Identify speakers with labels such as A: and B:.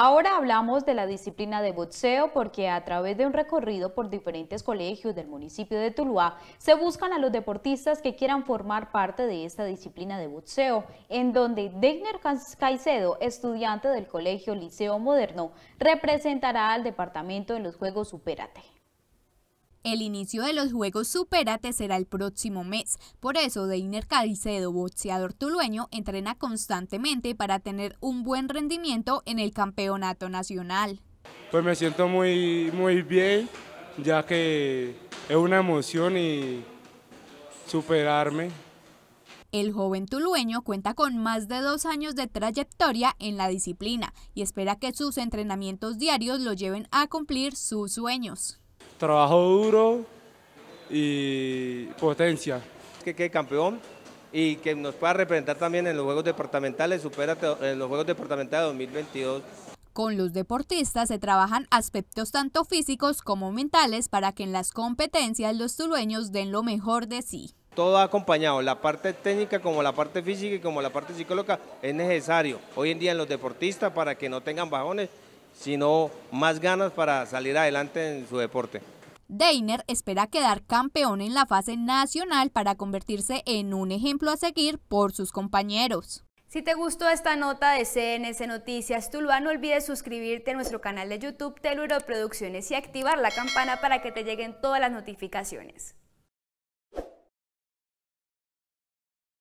A: Ahora hablamos de la disciplina de boxeo porque a través de un recorrido por diferentes colegios del municipio de Tuluá se buscan a los deportistas que quieran formar parte de esta disciplina de boxeo, en donde Degner Caicedo, estudiante del Colegio Liceo Moderno, representará al departamento en los Juegos Superate.
B: El inicio de los Juegos Superate será el próximo mes, por eso Deiner Cadicedo, boxeador tulueño, entrena constantemente para tener un buen rendimiento en el campeonato nacional.
C: Pues me siento muy, muy bien, ya que es una emoción y superarme.
B: El joven tulueño cuenta con más de dos años de trayectoria en la disciplina y espera que sus entrenamientos diarios lo lleven a cumplir sus sueños
C: trabajo duro y potencia. Que quede campeón
D: y que nos pueda representar también en los Juegos Departamentales, supera en los Juegos Departamentales 2022.
B: Con los deportistas se trabajan aspectos tanto físicos como mentales para que en las competencias los tulueños den lo mejor de sí.
D: Todo acompañado, la parte técnica como la parte física y como la parte psicológica es necesario hoy en día en los deportistas para que no tengan bajones sino más ganas para salir adelante en su deporte.
B: Dainer espera quedar campeón en la fase nacional para convertirse en un ejemplo a seguir por sus compañeros. Si te gustó esta nota de CNS Noticias Tuluá, no olvides suscribirte a nuestro canal de YouTube Teluro Producciones y activar la campana para que te
C: lleguen todas las notificaciones.